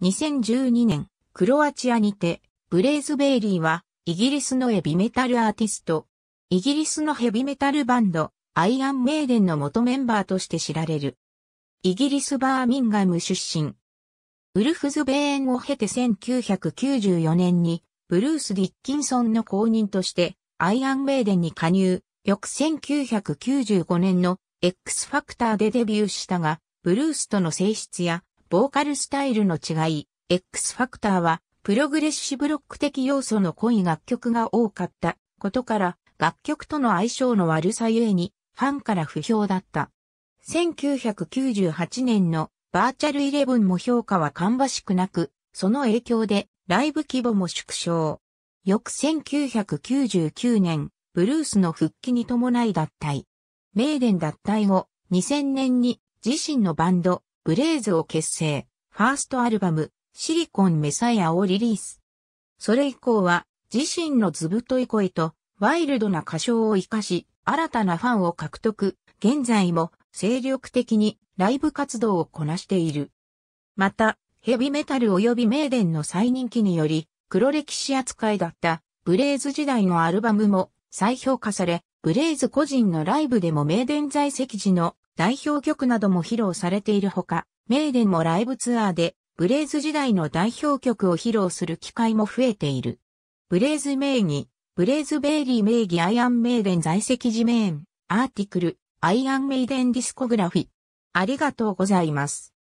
2012年、クロアチアにて、ブレイズベイリーは、イギリスのヘビメタルアーティスト。イギリスのヘビメタルバンド、アイアンメイデンの元メンバーとして知られる。イギリスバーミンガム出身。ウルフズ・ベーンを経て1994年に、ブルース・ディッキンソンの公認として、アイアンメイデンに加入。翌1995年の X ファクターでデビューしたが、ブルースとの性質やボーカルスタイルの違い、X ファクターは、プログレッシブロック的要素の濃い楽曲が多かったことから、楽曲との相性の悪さゆえに、ファンから不評だった。1998年のバーチャルイレブンも評価は芳しくなく、その影響でライブ規模も縮小。翌1999年、ブルースの復帰に伴い脱退。メーデン脱退後、2000年に自身のバンド、ブレイズを結成、ファーストアルバム、シリコンメサイアをリリース。それ以降は、自身のずぶとい声と、ワイルドな歌唱を活かし、新たなファンを獲得、現在も精力的にライブ活動をこなしている。また、ヘビメタル及びメーデンの再人気により、黒歴史扱いだったブレイズ時代のアルバムも再評価され、ブレイズ個人のライブでもメーデン在籍時の代表曲なども披露されているほか、メーデンもライブツアーで、ブレイズ時代の代表曲を披露する機会も増えている。ブレイズ名義、ブレイズベイリー名義アイアンメイデン在籍地名アーティクル、アイアンメイデンディスコグラフィ。ありがとうございます。